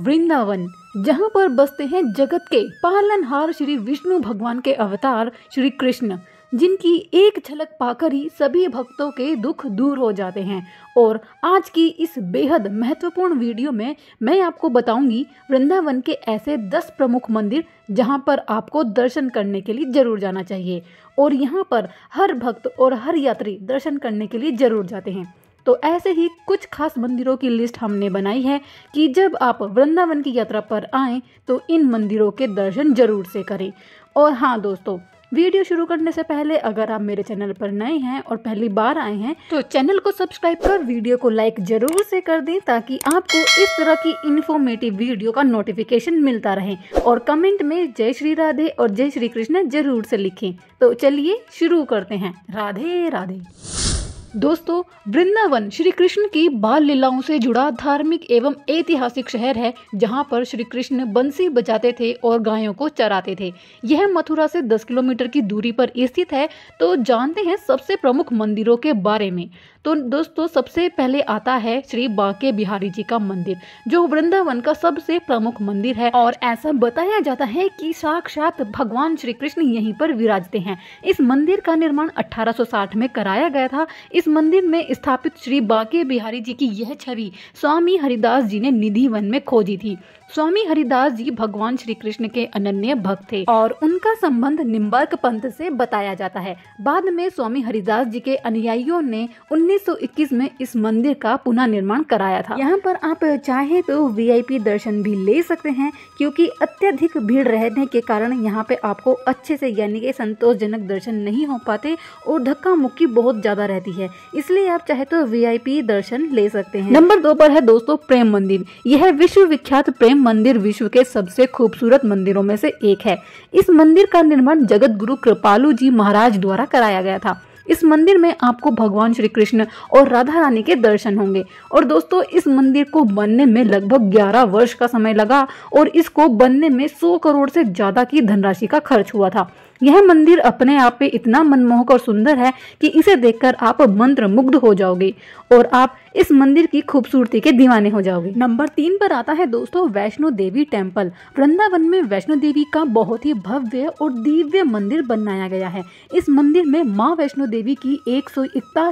वृंदावन जहाँ पर बसते हैं जगत के पालनहार श्री विष्णु भगवान के अवतार श्री कृष्ण जिनकी एक झलक पाकर ही सभी भक्तों के दुख दूर हो जाते हैं और आज की इस बेहद महत्वपूर्ण वीडियो में मैं आपको बताऊंगी वृंदावन के ऐसे दस प्रमुख मंदिर जहां पर आपको दर्शन करने के लिए जरूर जाना चाहिए और यहां पर हर भक्त और हर यात्री दर्शन करने के लिए जरूर जाते हैं तो ऐसे ही कुछ खास मंदिरों की लिस्ट हमने बनाई है कि जब आप वृंदावन की यात्रा पर आएँ तो इन मंदिरों के दर्शन जरूर से करें और हाँ दोस्तों वीडियो शुरू करने से पहले अगर आप मेरे चैनल पर नए हैं और पहली बार आए हैं तो चैनल को सब्सक्राइब कर वीडियो को लाइक जरूर से कर दें ताकि आपको इस तरह की इन्फॉर्मेटिव वीडियो का नोटिफिकेशन मिलता रहे और कमेंट में जय श्री राधे और जय श्री कृष्ण जरूर से लिखें तो चलिए शुरू करते हैं राधे राधे दोस्तों वृंदावन श्री कृष्ण की बाल लीलाओं से जुड़ा धार्मिक एवं ऐतिहासिक शहर है जहां पर श्री कृष्ण बंसी बजाते थे और गायों को चराते थे यह मथुरा से 10 किलोमीटर की दूरी पर स्थित है तो जानते हैं सबसे प्रमुख मंदिरों के बारे में तो दोस्तों सबसे पहले आता है श्री बांके बिहारी जी का मंदिर जो वृंदावन का सबसे प्रमुख मंदिर है और ऐसा बताया जाता है कि साक्षात भगवान श्री कृष्ण यहीं पर विराजते हैं इस मंदिर का निर्माण 1860 में कराया गया था इस मंदिर में स्थापित श्री बांके बिहारी जी की यह छवि स्वामी हरिदास जी ने निधि वन में खोजी थी स्वामी हरिदास जी भगवान श्री कृष्ण के अनन्य भक्त थे और उनका संबंध निम्बर्क पंथ से बताया जाता है बाद में स्वामी हरिदास जी के अनुयायियों ने उन्नीस 1921 में इस मंदिर का पुनः निर्माण कराया था यहाँ पर आप चाहे तो वीआईपी दर्शन भी ले सकते हैं क्योंकि अत्यधिक भीड़ रहने के कारण यहाँ पे आपको अच्छे से यानी कि संतोषजनक दर्शन नहीं हो पाते और धक्का मुक्की बहुत ज्यादा रहती है इसलिए आप चाहे तो वीआईपी दर्शन ले सकते हैं नंबर दो पर है दोस्तों प्रेम मंदिर यह विश्व विख्यात प्रेम मंदिर विश्व के सबसे खूबसूरत मंदिरों में से एक है इस मंदिर का निर्माण जगत गुरु कृपालू जी महाराज द्वारा कराया गया था इस मंदिर में आपको भगवान श्री कृष्ण और राधा रानी के दर्शन होंगे और दोस्तों इस मंदिर को बनने में लगभग 11 वर्ष का समय लगा और इसको बनने में 100 करोड़ से ज्यादा की धनराशि का खर्च हुआ था यह मंदिर अपने आप में इतना मनमोहक और सुंदर है कि इसे देखकर आप मंत्र मुग्ध हो जाओगे और आप इस मंदिर की खूबसूरती के दीवाने हो जाओगे नंबर तीन पर आता है दोस्तों वैष्णो देवी टेम्पल वृंदावन में वैष्णो देवी का बहुत ही भव्य और दिव्य मंदिर बनाया गया है इस मंदिर में माँ वैष्णो देवी की एक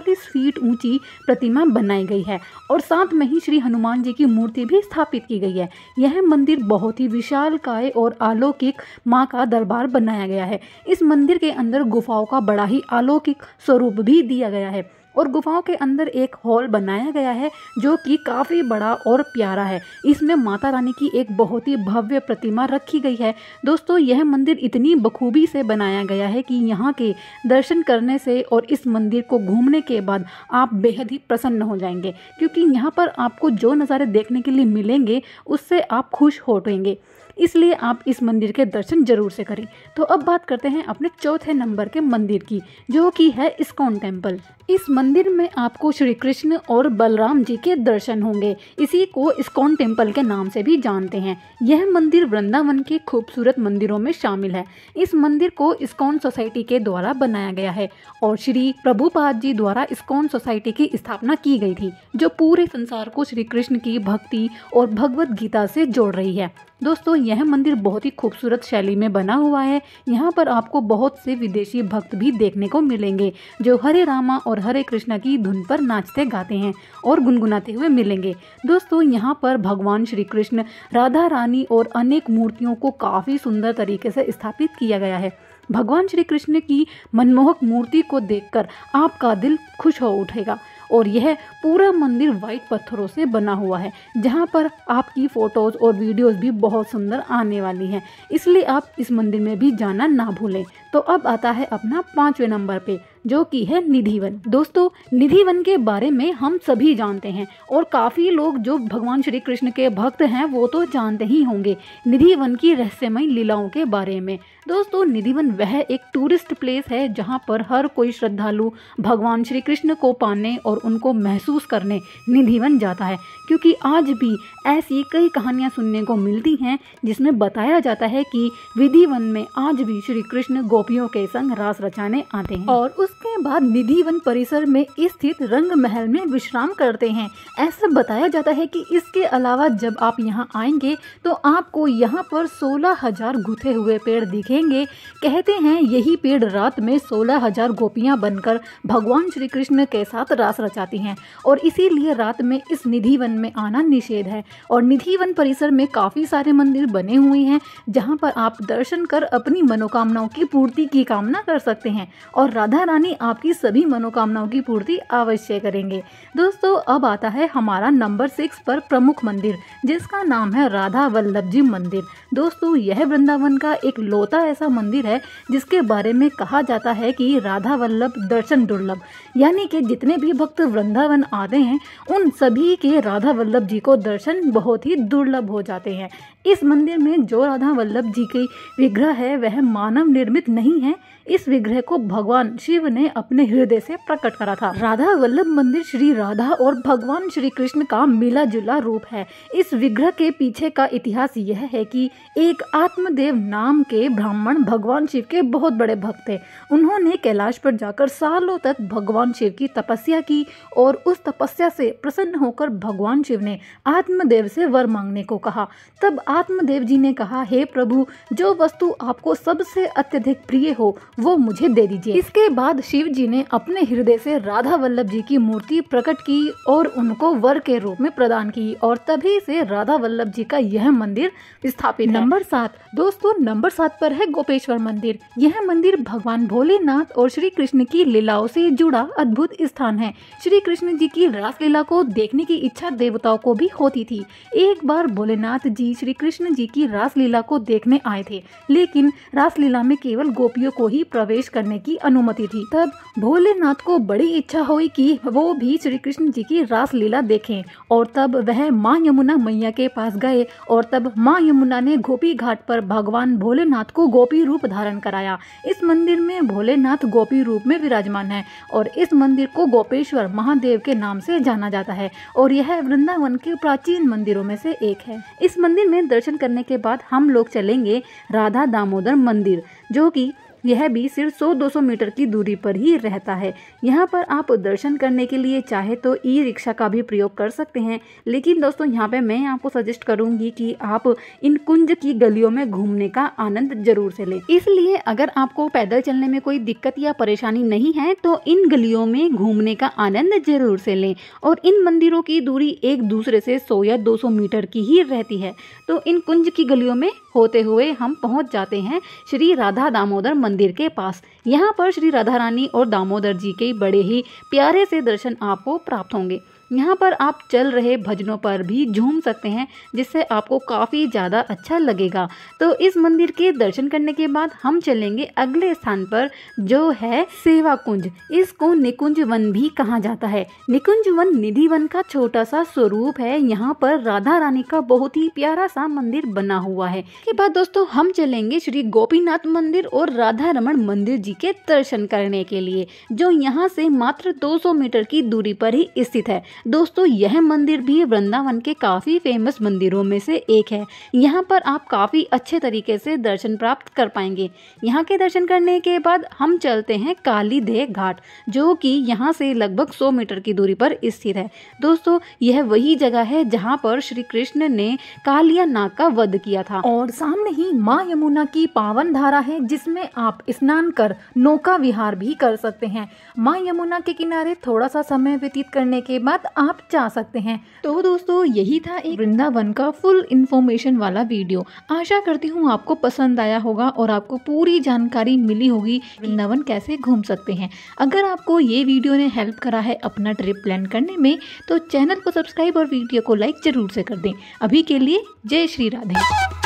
फीट ऊंची प्रतिमा बनाई गई है और साथ में ही श्री हनुमान जी की मूर्ति भी स्थापित की गई है यह मंदिर बहुत ही विशाल काय और अलौकिक माँ का दरबार बनाया गया है इस मंदिर के अंदर गुफाओं का बड़ा ही अलौकिक स्वरूप भी दिया गया है और गुफाओं के अंदर एक हॉल बनाया गया है जो कि काफ़ी बड़ा और प्यारा है इसमें माता रानी की एक बहुत ही भव्य प्रतिमा रखी गई है दोस्तों यह मंदिर इतनी बखूबी से बनाया गया है कि यहाँ के दर्शन करने से और इस मंदिर को घूमने के बाद आप बेहद ही प्रसन्न हो जाएंगे क्योंकि यहाँ पर आपको जो नज़ारे देखने के लिए मिलेंगे उससे आप खुश हो उठेंगे इसलिए आप इस मंदिर के दर्शन जरूर से करें तो अब बात करते हैं अपने चौथे नंबर के मंदिर की जो कि है इस्कॉन टेम्पल इस मंदिर में आपको श्री कृष्ण और बलराम जी के दर्शन होंगे इसी को इस्कॉन टेम्पल के नाम से भी जानते हैं यह मंदिर वृंदावन के खूबसूरत मंदिरों में शामिल है इस मंदिर को इस्कॉन सोसाइटी के द्वारा बनाया गया है और श्री प्रभुपाद जी द्वारा इस्कॉन सोसाइटी की स्थापना की गई थी जो पूरे संसार को श्री कृष्ण की भक्ति और भगवत गीता से जोड़ रही है दोस्तों यह मंदिर बहुत ही खूबसूरत शैली में बना हुआ है यहाँ पर आपको बहुत से विदेशी भक्त भी देखने को मिलेंगे जो हरे रामा और हरे कृष्णा की धुन पर नाचते गाते हैं और गुनगुनाते हुए मिलेंगे दोस्तों यहाँ पर भगवान श्री कृष्ण राधा रानी और अनेक मूर्तियों को काफ़ी सुंदर तरीके से स्थापित किया गया है भगवान श्री कृष्ण की मनमोहक मूर्ति को देखकर आपका दिल खुश हो उठेगा और यह पूरा मंदिर व्हाइट पत्थरों से बना हुआ है जहाँ पर आपकी फ़ोटोज़ और वीडियोज़ भी बहुत सुंदर आने वाली हैं इसलिए आप इस मंदिर में भी जाना ना भूलें तो अब आता है अपना पांचवे नंबर पे जो कि है निधिवन दोस्तों निधिवन के बारे में हम सभी जानते हैं और काफ़ी लोग जो भगवान श्री कृष्ण के भक्त हैं वो तो जानते ही होंगे निधिवन की रहस्यमय लीलाओं के बारे में दोस्तों निधिवन वह एक टूरिस्ट प्लेस है जहाँ पर हर कोई श्रद्धालु भगवान श्री कृष्ण को पाने और उनको महसूस करने निधिवन जाता है क्योंकि आज भी ऐसी कई कहानियाँ सुनने को मिलती हैं जिसमें बताया जाता है कि विधिवन में आज भी श्री कृष्ण गोपियों के संग रास रचाने आते हैं और उसके बाद निधिवन परिसर में स्थित रंग महल में विश्राम करते हैं ऐसा बताया जाता है कि इसके अलावा जब आप यहाँ आएंगे तो आपको यहाँ पर सोलह हजार गुथे हुए पेड़ दिखे रहेंगे कहते हैं यही पेड़ रात में सोलह हजार गोपियाँ बनकर भगवान श्री कृष्ण के साथ रास रचाती हैं और इसीलिए रात में इस निधि वन में आना निषेध है और निधि वन परिसर में काफ़ी सारे मंदिर बने हुए हैं जहाँ पर आप दर्शन कर अपनी मनोकामनाओं की पूर्ति की कामना कर सकते हैं और राधा रानी आपकी सभी मनोकामनाओं की पूर्ति अवश्य करेंगे दोस्तों अब आता है हमारा नंबर सिक्स पर प्रमुख मंदिर जिसका नाम है राधा वल्लभ जी मंदिर दोस्तों यह वृंदावन का एक लोता ऐसा मंदिर है जिसके बारे में कहा जाता है कि राधा वल्लभ दर्शन दुर्लभ यानी कि जितने भी भक्त वृंदावन आते हैं उन सभी के राधा वल्लभ जी को दर्शन बहुत ही दुर्लभ हो जाते हैं इस मंदिर में जो राधा वल्लभ जी की विग्रह है वह मानव निर्मित नहीं है इस विग्रह को भगवान शिव ने अपने हृदय से प्रकट करा था राधा वल्लभ मंदिर श्री राधा और भगवान श्री कृष्ण का मिला जुला रूप है इस विग्रह के पीछे का इतिहास यह है कि एक आत्मदेव नाम के ब्राह्मण भगवान शिव के बहुत बड़े भक्त थे उन्होंने कैलाश पर जाकर सालों तक भगवान शिव की तपस्या की और उस तपस्या से प्रसन्न होकर भगवान शिव ने आत्मदेव से वर मांगने को कहा तब आत्मदेव जी ने कहा हे प्रभु जो वस्तु आपको सबसे अत्यधिक प्रिय हो वो मुझे दे दीजिए इसके बाद शिव जी ने अपने हृदय से राधा वल्लभ जी की मूर्ति प्रकट की और उनको वर के रूप में प्रदान की और तभी से राधा वल्लभ जी का यह मंदिर स्थापित नंबर सात दोस्तों नंबर सात पर है गोपेश्वर मंदिर यह मंदिर भगवान भोलेनाथ और श्री कृष्ण की लीलाओं से जुड़ा अद्भुत स्थान है श्री कृष्ण जी की रासलीला को देखने की इच्छा देवताओं को भी होती थी एक बार भोलेनाथ जी श्री कृष्ण जी की रासलीला को देखने आए थे लेकिन रासलीला में केवल गोपियों को ही प्रवेश करने की अनुमति थी तब भोलेनाथ को बड़ी इच्छा हुई कि वो भी श्री कृष्ण जी की रासलीला देखें और तब वह माँ यमुना मैया के पास गए और तब माँ यमुना ने गोपी घाट पर भगवान भोलेनाथ को गोपी रूप धारण कराया इस मंदिर में भोलेनाथ गोपी रूप में विराजमान है और इस मंदिर को गोपेश्वर महादेव के नाम से जाना जाता है और यह वृंदावन के प्राचीन मंदिरों में से एक है इस मंदिर में दर्शन करने के बाद हम लोग चलेंगे राधा दामोदर मंदिर जो कि यह भी सिर्फ 100-200 मीटर की दूरी पर ही रहता है यहाँ पर आप दर्शन करने के लिए चाहे तो ई रिक्शा का भी प्रयोग कर सकते हैं लेकिन दोस्तों यहाँ पे मैं आपको सजेस्ट करूँगी कि आप इन कुंज की गलियों में घूमने का आनंद जरूर से लें इसलिए अगर आपको पैदल चलने में कोई दिक्कत या परेशानी नहीं है तो इन गलियों में घूमने का आनंद जरूर से लें और इन मंदिरों की दूरी एक दूसरे से सौ या दो मीटर की ही रहती है तो इन कुंज की गलियों में होते हुए हम पहुंच जाते हैं श्री राधा दामोदर मंदिर के पास यहाँ पर श्री राधा रानी और दामोदर जी के बड़े ही प्यारे से दर्शन आपको प्राप्त होंगे यहाँ पर आप चल रहे भजनों पर भी झूम सकते हैं जिससे आपको काफ़ी ज़्यादा अच्छा लगेगा तो इस मंदिर के दर्शन करने के बाद हम चलेंगे अगले स्थान पर जो है सेवा कुंज इसको निकुंज वन भी कहा जाता है निकुंज वन निधि वन का छोटा सा स्वरूप है यहाँ पर राधा रानी का बहुत ही प्यारा सा मंदिर बना हुआ है के बाद दोस्तों हम चलेंगे श्री गोपीनाथ मंदिर और राधा रमन मंदिर जी के दर्शन करने के लिए जो यहाँ से मात्र 200 मीटर की दूरी पर ही स्थित है दोस्तों यह मंदिर भी वृंदावन के काफ़ी फेमस मंदिरों में से एक है यहाँ पर आप काफ़ी अच्छे तरीके से दर्शन प्राप्त कर पाएंगे यहाँ के दर्शन करने के बाद हम चलते हैं काली घाट जो कि यहाँ से लगभग सौ मीटर की दूरी पर स्थित है दोस्तों यह वही जगह है जहाँ पर श्री कृष्ण ने कालिया नाग का वध किया था और सामने ही माँ यमुना की पावन धारा है जिसमें आप स्नान कर नौका विहार भी कर सकते हैं माँ यमुना के किनारे थोड़ा सा समय व्यतीत करने के बाद आप जा सकते हैं तो दोस्तों यही था एक वृंदावन का फुल इन्फॉर्मेशन वाला वीडियो आशा करती हूँ आपको पसंद आया होगा और आपको पूरी जानकारी मिली होगी वृंदावन कैसे घूम सकते हैं अगर आपको ये वीडियो ने हेल्प करा है अपना ट्रिप प्लान करने में तो चैनल को सब्सक्राइब और वीडियो को लाइक जरूर से कर दें अभी के लिए जय श्री राधे